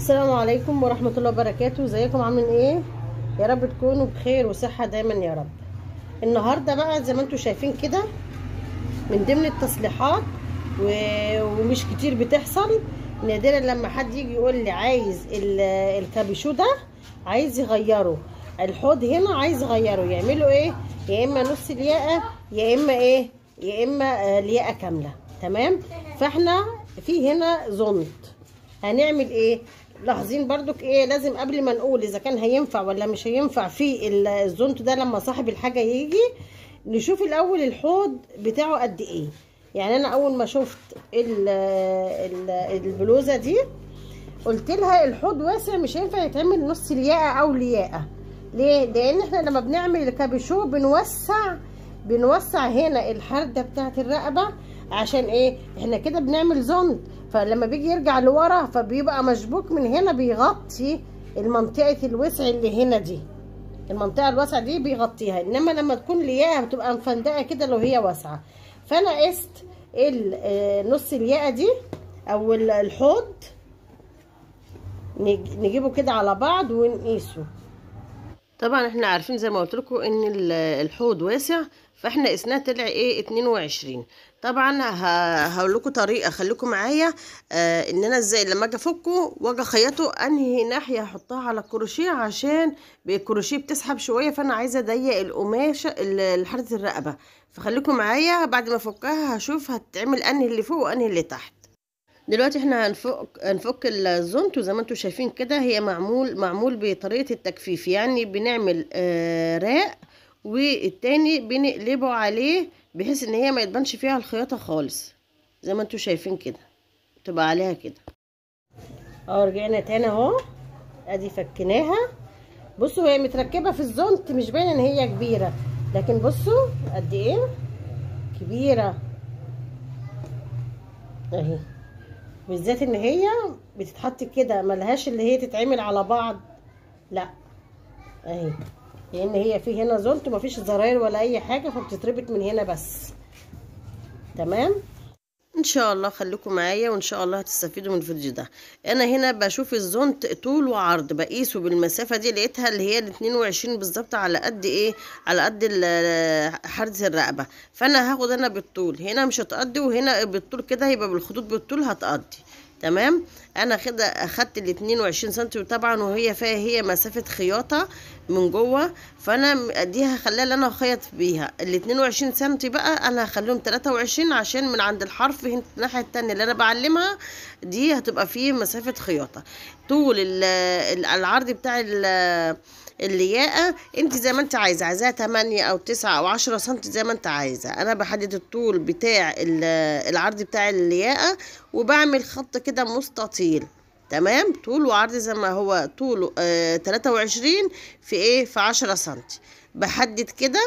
السلام عليكم ورحمه الله وبركاته ازيكم عاملين ايه يا رب تكونوا بخير وصحه دايما يا رب النهارده بقى زي ما انتم شايفين كده من ضمن التصليحات و... ومش كتير بتحصل نادرا لما حد يجي يقول لي عايز ال... الكابيشو ده عايز يغيره الحوض هنا عايز يغيره يعملوا ايه يا اما نص الياقه يا اما ايه يا اما الياقه آه، كامله تمام فاحنا في هنا زنط هنعمل ايه لاحظين بردك ايه لازم قبل ما نقول اذا كان هينفع ولا مش هينفع في الزونت ده لما صاحب الحاجه يجي نشوف الاول الحوض بتاعه قد ايه يعني انا اول ما شفت الـ الـ البلوزه دي قلت لها الحوض واسع مش هينفع يتعمل نص لياقه او لياقه ليه لان احنا لما بنعمل الكابيشو بنوسع بنوسع هنا الحرده بتاعه الرقبه عشان ايه احنا كده بنعمل زونت فلما بيجي يرجع لورا فبيبقى مشبوك من هنا بيغطي المنطقه الوسع اللي هنا دي المنطقه الواسعه دي بيغطيها انما لما تكون لياقه بتبقى مفندقه كده لو هي واسعه فانا قست آه، نص الياقه دي او الحوض نجيبه كده على بعض ونقيسه طبعا احنا عارفين زي ما قلت لكم ان الحوض واسع فاحنا قسناه طلع ايه 22 طبعا هقول لكم طريقه خليكم معايا آه ان انا ازاي لما اجي افكه واجي اخيطه انهي ناحيه احطها على الكروشيه عشان الكروشيه بتسحب شويه فانا عايزه اضيق القماشه لحرة الرقبه فخليكم معايا بعد ما افكها هشوف هتعمل انهي اللي فوق وانهي اللي تحت دلوقتي احنا هنفك هنفك الزونت وزي ما انتم شايفين كده هي معمول معمول بطريقه التجفيف يعني بنعمل آه راق والتاني بنقلبه عليه بحيث ان هي ما يتبانش فيها الخياطه خالص زي ما انتم شايفين كده تبقى عليها كده اهو رجعنا تاني اهو ادي فكناها بصوا هي متركبه في الزونت مش باينه ان هي كبيره لكن بصوا قد ايه كبيره اهي بالذات ان هي بتتحط كده ملهاش اللي هي تتعمل على بعض لا اهي لان هي في هنا زلط ومفيش زراير ولا اي حاجه فبتتربط من هنا بس تمام ان شاء الله خليكم معايا وان شاء الله هتستفيدوا من الفيديو ده انا هنا بشوف الزونت طول وعرض بقيسه بالمسافه دي لقيتها اللي هي ال 22 بالظبط على قد ايه على قد حرز الرقبه فانا هاخد انا بالطول هنا مش هتقضي وهنا بالطول كده هيبقى بالخطوط بالطول هتقضي تمام انا كده اخدت ال 22 سم وطبعا وهي فيها هي مسافه خياطه من جوه فانا دي هخليها اللي انا هخيط بيها ال 22 سم بقى انا هخليهم 23 عشان من عند الحرف الناحيه التانية اللي انا بعلمها دي هتبقى فيه مسافه خياطه طول العرض بتاع ال اللياقه آه، انت زي ما انت عايزه عايزاها 8 او 9 او 10 سم زي ما انت عايزه انا بحدد الطول بتاع العرض بتاع اللياقه آه، وبعمل خط كده مستطيل تمام طول وعرض زي ما هو طوله آه 23 في ايه في 10 سم بحدد كده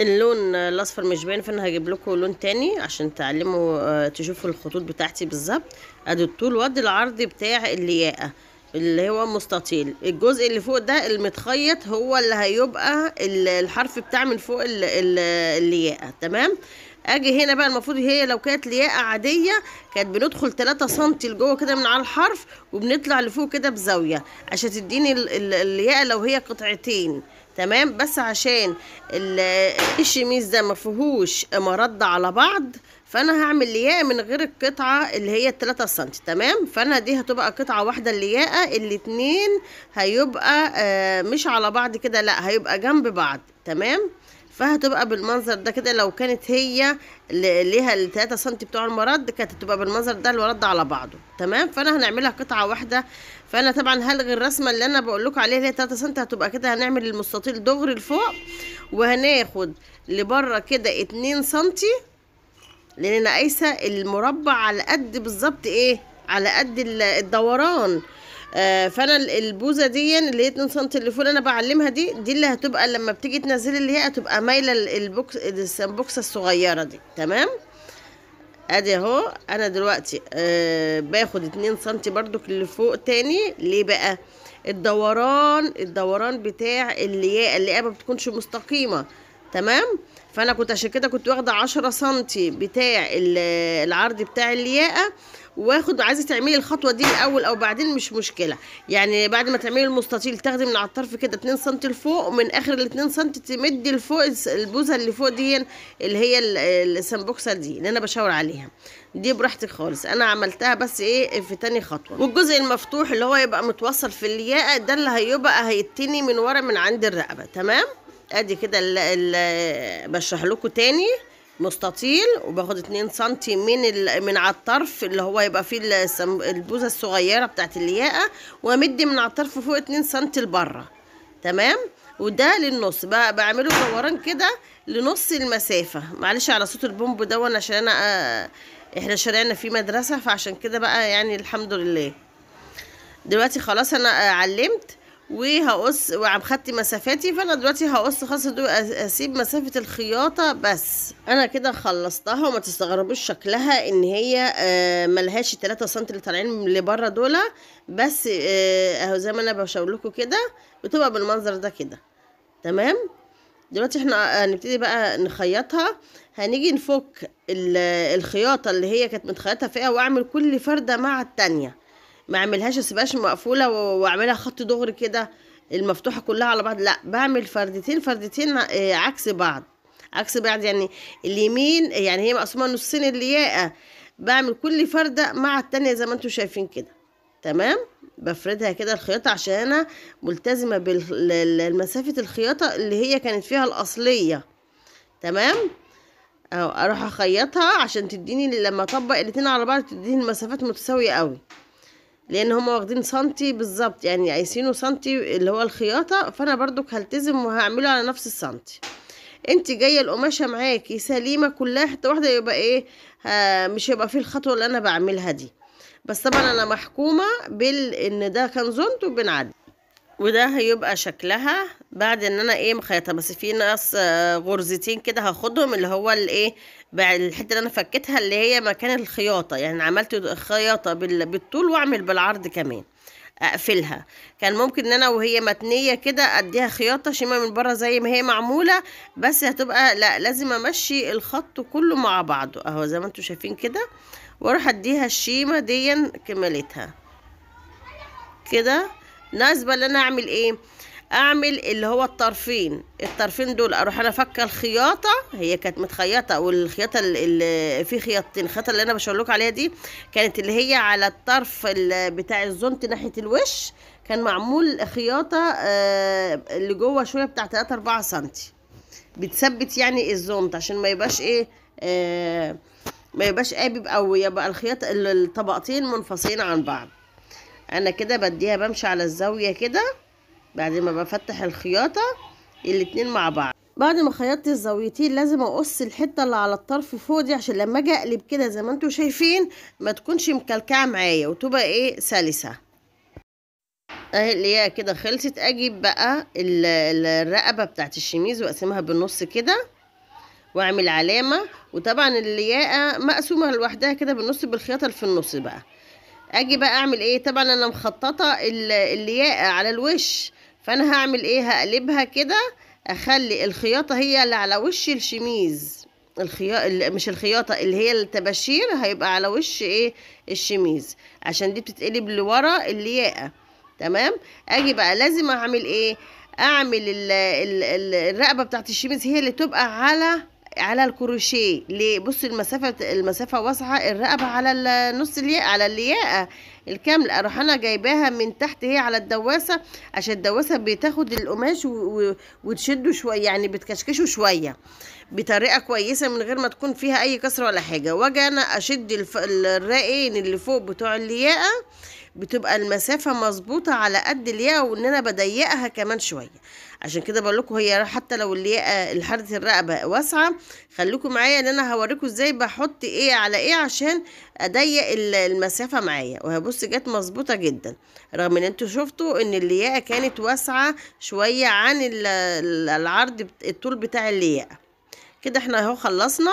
اللون الاصفر مش باين فانا هجيب لكم لون تاني عشان تعلموا آه تشوفوا الخطوط بتاعتي بالظبط ادي الطول وادي العرض بتاع اللياقه اللي هو مستطيل الجزء اللي فوق ده المتخيط هو اللي هيبقى الحرف بتاع من فوق الياء تمام اجي هنا بقى المفروض هي لو كانت لياقه عاديه كانت بندخل 3 سم لجوه كده من على الحرف وبنطلع لفوق كده بزاويه عشان تديني اللياقه لو هي قطعتين تمام بس عشان الشميز ده مفيهوش مرد على بعض فانا هعمل لياقه من غير القطعه اللي هي 3 سم تمام فانا دي هتبقى قطعه واحده اللياقه الاتنين هيبقى آه، مش على بعض كده لا هيبقى جنب بعض تمام فهتبقى بالمنظر ده كده لو كانت هي اللي ليها 3 سم بتوع المرد كانت هتبقى بالمنظر ده الورد على بعضه تمام فانا هنعملها قطعة واحدة فانا طبعا هلغي الرسمة اللي انا بقول لكم عليها اللي هي 3 سم هتبقى كده هنعمل المستطيل دغري لفوق وهناخد لبره كده 2 سم لان انا قايسه المربع على قد بالظبط ايه على قد الدوران آه فانا البوزه دي اللي هي 2 سم اللي فوق انا بعلمها دي دي اللي هتبقى لما بتيجي تنزلي اللي هي هتبقى مايله البوكس السمبوكسه الصغيره دي تمام ادي اهو انا دلوقتي آه باخد 2 سم برضو اللي فوق تاني ليه بقى الدوران الدوران بتاع اللياقه اللياقه ما بتكونش مستقيمه تمام فانا كنت عشان كده كنت واخده عشرة سنتي بتاع العرض بتاع اللياقه واخد عايزه تعملي الخطوه دي الاول او بعدين مش مشكله يعني بعد ما تعملي المستطيل تاخدي من على الطرف كده 2 سم لفوق ومن اخر ال 2 سم تمدي لفوق البوزه اللي فوق دي اللي هي السنبوكسه دي اللي انا بشاور عليها دي براحتك خالص انا عملتها بس ايه في تاني خطوه والجزء المفتوح اللي هو يبقى متوصل في اللياقه ده اللي هيبقى هيتني من ورا من عند الرقبه تمام ادي كده بشرح لكم تاني مستطيل وباخد اتنين سنتي من ال... من على الطرف اللي هو يبقى فيه البوزه الصغيره بتاعت الياقه وامدي من على الطرف فوق اتنين سنتي لبره تمام وده للنص بقى بعمله دوران كده لنص المسافه معلش على صوت البومب دون عشان انا آه، احنا شارعنا في مدرسه فعشان كده بقى يعني الحمد لله دلوقتي خلاص انا آه، علمت وهقص وعم خدت مسافاتي فانا دلوقتي هقص خاصة دول اسيب مسافه الخياطه بس انا كده خلصتها وما تستغربوش شكلها ان هي آه، ملهاش 3 سم اللي طالعين لبره دول بس آه، اهو زي ما انا بشاور لكم كده بتبقى بالمنظر ده كده تمام دلوقتي احنا هنبتدي آه، بقى نخيطها هنيجي نفك الخياطه اللي هي كانت متخيطه فيها واعمل كل فرده مع التانيه ما اعملهاش اسيبهاش مقفوله واعملها خط دغري كده المفتوحه كلها على بعض لا بعمل فردتين فردتين آه، عكس بعض عكس بعض يعني اليمين يعني هي مقسومه نصين الياقه بعمل كل فرده مع التانية زي ما انتم شايفين كده تمام بفردها كده الخياطه عشان انا ملتزمه بالمسافه الخياطه اللي هي كانت فيها الاصليه تمام اهو اروح اخيطها عشان تديني لما اطبق الاتنين على بعض تديني المسافات متساويه قوي لان هما واخدين سنتي بالظبط يعني عايزينه سنتي اللي هو الخياطه فانا برضو هلتزم وهعمله على نفس السنتي انت جايه القماشه معاكي سليمه كلها حته واحده يبقى ايه مش هيبقى فيه الخطوه اللي انا بعملها دي بس طبعا انا محكومه بال ان ده كان زنت وبنعدي وده هيبقى شكلها بعد ان انا ايه مخيطه بس في ناقص آه، غرزتين كده هاخدهم اللي هو الايه الحته اللي انا فكيتها اللي هي مكان الخياطه يعني عملت خياطه بالطول واعمل بالعرض كمان اقفلها كان ممكن ان انا وهي متنيه كده اديها خياطه شيمه من بره زي ما هي معموله بس هتبقى لا لازم امشي الخط كله مع بعضه اهو زي ما انتم شايفين كده واروح اديها الشيمه دي كمالتها كده ناسبه ان انا اعمل ايه اعمل اللي هو الطرفين الطرفين دول اروح انا فكه الخياطه هي كانت متخيطه والخياطه اللي في خياطتين الخياطه اللي انا بشاور لكم عليها دي كانت اللي هي على الطرف بتاع الزونت ناحيه الوش كان معمول خياطه آه، اللي جوه شويه بتاع 3 4 سم بتثبت يعني الزونت عشان ما يبقاش ايه آه ما يبقاش قابب او يبقى الخياطه الطبقتين منفصلين عن بعض انا كده بديها بمشي على الزاوية كده بعد ما بفتح الخياطة الاتنين مع بعض بعد ما خيطت الزاويتين لازم اقص الحته اللي على الطرف فوق دي عشان لما اجي اقلب كده زي ما انتم شايفين ما تكونش مكلكعه معايا وتبقى ايه سلسه اهي اللي هي كده خلصت اجيب بقى الرقبه بتاعت الشميز واقسمها بالنص كده واعمل علامه وطبعا اللياقه مقسومه لوحدها كده بالنص بالخياطه اللي في النص بقى اجي بقى اعمل ايه طبعا انا مخططه اللياقه على الوش فانا هعمل ايه هقلبها كده اخلي الخياطه هي اللي على وش الشميز الخيا مش الخياطه اللي هي التباشير هيبقى على وش ايه الشميز عشان دي بتتقلب لورا اللياقه تمام اجي بقى لازم اعمل ايه اعمل الرقبه بتاعت الشميز هي اللي تبقى على على الكروشيه ليه بص المسافه المسافه واسعه الرقبه على النص الياقه على اللياقه الكامل اروح انا جايباها من تحت هي على الدواسه عشان الدواسه بتاخد القماش وتشده شويه يعني بتكشكشه شويه بطريقه كويسه من غير ما تكون فيها اي كسره ولا حاجه واجي انا اشد الراقين اللي فوق بتوع الياقه بتبقى المسافه مظبوطه على قد الياقه وان انا بضيقها كمان شويه عشان كده بقول لكم هي حتى لو الياقه الحرة الرقبه واسعه خليكم معايا ان انا هوريكم ازاي بحط ايه على ايه عشان اضيق المسافه معايا وهبص جت مظبوطه جدا رغم ان انتوا شفتوا ان الياقه كانت واسعه شويه عن العرض الطول بتاع الياقه كده احنا اهو خلصنا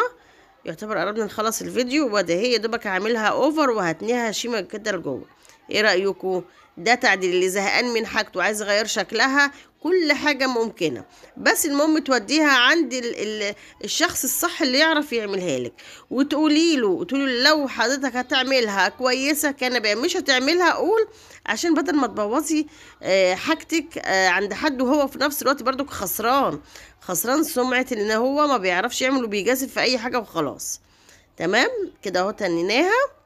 يعتبر قربنا نخلص الفيديو وده هي دوبك هعملها اوفر وهتنيها شيمه كده لجوه ايه رايكم ده تعديل اللي زهقان من حاجته عايز يغير شكلها كل حاجه ممكنه بس المهم توديها عند ال ال الشخص الصح اللي يعرف يعملها لك وتقولي له تقولي لو حضرتك هتعملها كويسه كنبه مش هتعملها قول عشان بدل ما تبوظي آه، حاجتك آه، عند حد وهو في نفس الوقت برضك خسران خسران سمعه ان هو ما بيعرفش يعمل وبيجازف في اي حاجه وخلاص تمام كده اهو تنيناها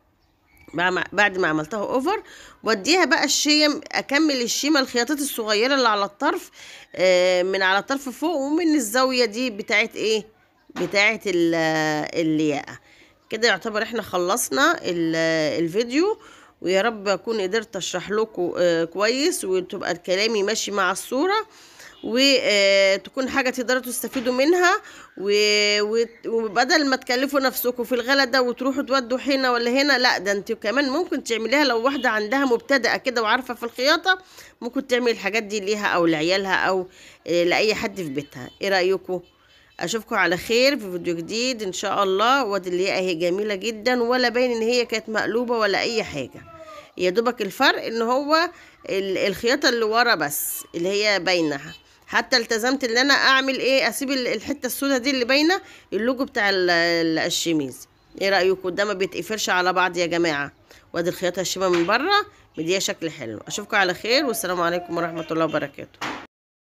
بعد ما عملتها اوفر وديها بقى الشيم اكمل الشيمه الخياطات الصغيره اللي على الطرف آه، من على الطرف فوق ومن الزاويه دي بتاعت ايه بتاعت اللياقه كده يعتبر احنا خلصنا الفيديو ويا رب اكون قدرت اشرح لكم آه، كويس وتبقى كلامي ماشي مع الصوره وتكون حاجه تقدروا تستفيدوا منها وبدل ما تكلفوا نفسكم في الغلا ده وتروحوا تودوا هنا ولا هنا لا ده انت كمان ممكن تعمليها لو واحده عندها مبتدئه كده وعارفه في الخياطه ممكن تعمل الحاجات دي ليها او لعيالها او آه، لاي حد في بيتها ايه رايكم اشوفكم على خير في فيديو جديد ان شاء الله وادي اللياقه هي جميله جدا ولا باين ان هي كانت مقلوبه ولا اي حاجه يا دوبك الفرق ان هو الخياطه اللي ورا بس اللي هي باينه حتى التزمت ان انا اعمل ايه اسيب الحته السوداء دي اللي باينه اللوجو بتاع الشميز ايه رايكم ده ما بيتقفلش على بعض يا جماعه وادي الخياطه الشبه من بره مديها شكل حلو اشوفكم على خير والسلام عليكم ورحمه الله وبركاته